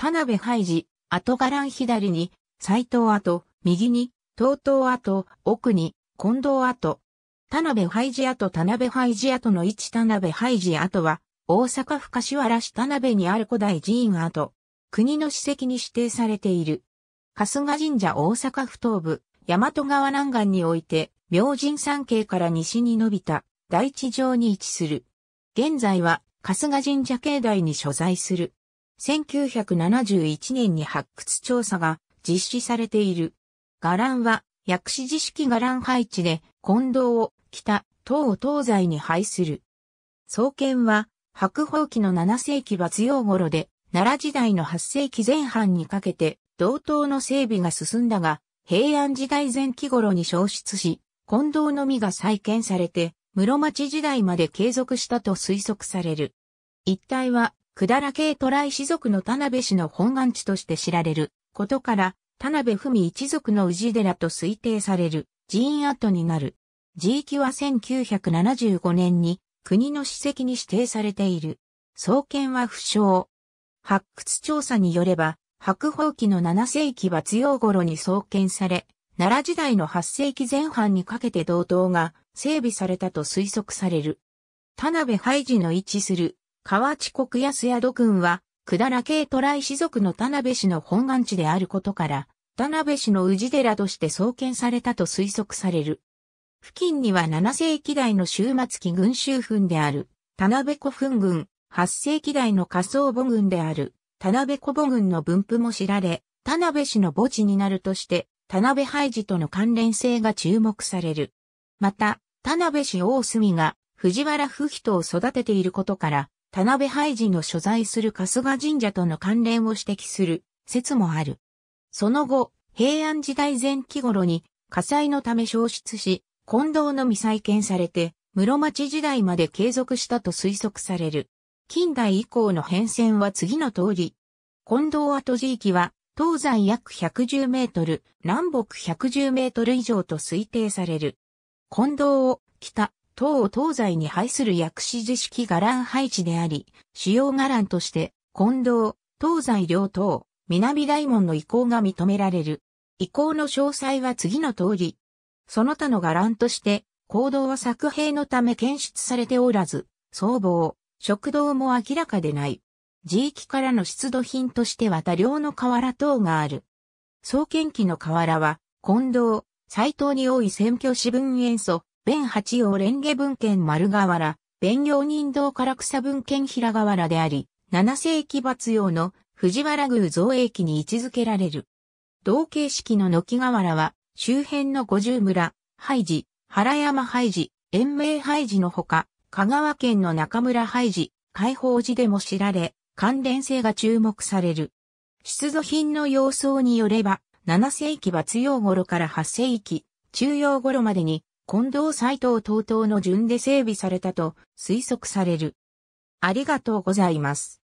田辺ハイジ、後ガラン左に、斎藤後、右に、東東後、奥に、近藤後。田辺ハイジ後田辺ハイジ後の位置田辺ハイジ後は、大阪府柏原市田辺にある古代寺院跡。国の史跡に指定されている。春日神社大阪府東部、大和川南岸において、明神山系から西に伸びた大地上に位置する。現在は春日神社境内に所在する。1971年に発掘調査が実施されている。伽藍は薬師寺式伽藍配置で、近藤を北、東を東西に配する。創建は、白宝期の7世紀末用頃で、奈良時代の8世紀前半にかけて、道東の整備が進んだが、平安時代前期頃に消失し、近藤のみが再建されて、室町時代まで継続したと推測される。一帯はらけ。系ライ氏族の田辺氏の本願地として知られることから、田辺文一族の氏寺と推定される寺院跡になる。寺域は1975年に国の史跡に指定されている。創建は不詳。発掘調査によれば、白宝期の7世紀末葉頃に創建され、奈良時代の8世紀前半にかけて道東が整備されたと推測される。田辺廃寺の位置する河内国安宿郡は、百済系渡来氏族の田辺氏の本願地であることから、田辺氏の氏寺として創建されたと推測される。付近には7世紀代の終末期群衆墳である、田辺古墳群、8世紀代の仮想母群である、田辺古母群の分布も知られ、田辺氏の墓地になるとして、田辺廃寺との関連性が注目される。また、田辺氏大隅が藤原不人を育てていることから、田辺廃寺の所在する春日神社との関連を指摘する説もある。その後、平安時代前期頃に火災のため消失し、近藤のみ再建されて、室町時代まで継続したと推測される。近代以降の変遷は次の通り。近藤跡地域は、東西約110メートル、南北110メートル以上と推定される。近藤を北、東を東西に配する薬師寺式伽藍配置であり、主要伽藍として、近藤、東西両党、南大門の移行が認められる。移行の詳細は次の通り。その他の伽藍として、行動は作兵のため検出されておらず、僧帽、食堂も明らかでない。地域からの出土品としては多量の瓦等がある。創建期の瓦は、近藤、斎藤に多い選挙支分演奏、弁八王蓮華文献丸河原、弁行人道唐草文献平河原であり、7世紀末用の藤原宮造営機に位置づけられる。同形式の軒河原は、周辺の五十村、廃寺、原山廃寺、延命廃寺のほか、香川県の中村廃寺、解放寺でも知られ、関連性が注目される。出土品の様相によれば、7世紀末用頃から8世紀、中用頃までに近藤斎藤等々の順で整備されたと推測される。ありがとうございます。